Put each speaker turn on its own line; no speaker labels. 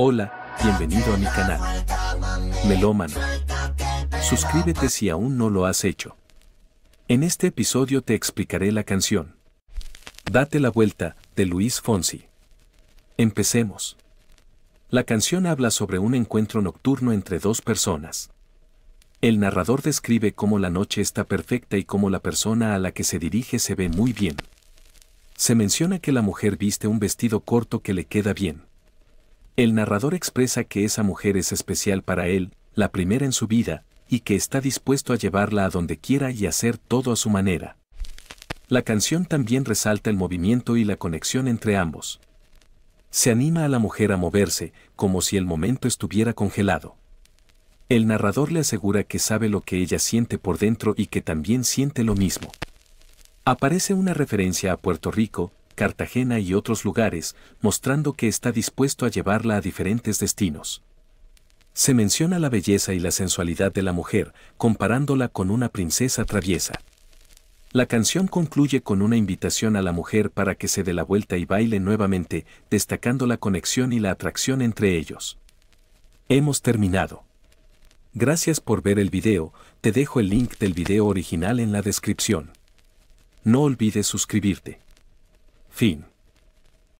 Hola, bienvenido a mi canal. Melómano. Suscríbete si aún no lo has hecho. En este episodio te explicaré la canción. Date la vuelta, de Luis Fonsi. Empecemos. La canción habla sobre un encuentro nocturno entre dos personas. El narrador describe cómo la noche está perfecta y cómo la persona a la que se dirige se ve muy bien. Se menciona que la mujer viste un vestido corto que le queda bien. El narrador expresa que esa mujer es especial para él, la primera en su vida, y que está dispuesto a llevarla a donde quiera y hacer todo a su manera. La canción también resalta el movimiento y la conexión entre ambos. Se anima a la mujer a moverse, como si el momento estuviera congelado. El narrador le asegura que sabe lo que ella siente por dentro y que también siente lo mismo. Aparece una referencia a Puerto Rico, Cartagena y otros lugares, mostrando que está dispuesto a llevarla a diferentes destinos. Se menciona la belleza y la sensualidad de la mujer, comparándola con una princesa traviesa. La canción concluye con una invitación a la mujer para que se dé la vuelta y baile nuevamente, destacando la conexión y la atracción entre ellos. Hemos terminado. Gracias por ver el video, te dejo el link del video original en la descripción. No olvides suscribirte. Fien.